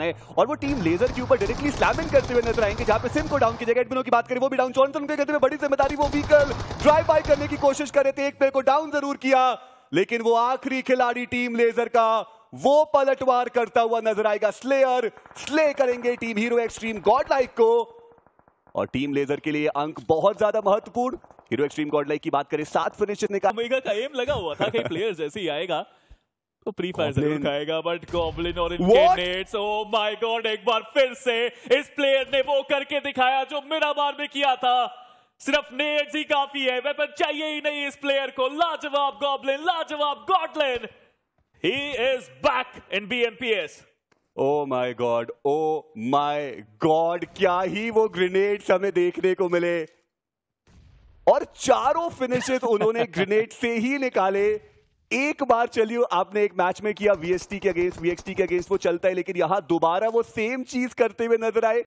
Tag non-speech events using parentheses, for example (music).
है और वो टीम लेजर के ऊपर डायरेक्टली स्लैमिंग करते हुए नजर आएंगे जहां पे सिम को डाउन की जगह एडमिनो की बात करें वो भी डाउन जॉनसन के गति में बड़ी जिम्मेदारी वो व्हीकल ड्राइव बाई करने की कोशिश कर रहे थे एक प्लेयर को डाउन जरूर किया लेकिन वो आखिरी खिलाड़ी टीम लेजर का वो पलटवार करता हुआ नजर आएगा स्लेयर स्ले करेंगे team hero extreme god like को और टीम लेजर के लिए अंक बहुत ज्यादा महत्वपूर्ण हीरो एक्सट्रीम गॉड लाइक की बात करें सात फिनिश निकाल का एम लगा हुआ था कि प्लेयर्स ऐसे ही आएगा तो प्री फायर जरूर खाएगा बट गॉबलिन और इनके नेट्स ओ माय गॉड एक बार फिर से इस प्लेयर ने वो करके दिखाया जो मेरा बार में किया था सिर्फ नेट्स ही काफी है वेपन चाहिए ही नहीं इस प्लेयर को लाजवाब गॉबलिन लाजवाब गॉडलिन he is back in BMPS oh my god oh my god क्या ही वो ग्रेनेड्स हमें देखने को मिले और चारों फिनिशेस उन्होंने ग्रेनेड (laughs) से ही निकाले एक बार चलियो आपने एक मैच में किया वीएसटी के अगेंस्ट वीएक्सटी के अगेंस्ट वो चलता है लेकिन यहां दोबारा वो सेम चीज करते हुए नजर आए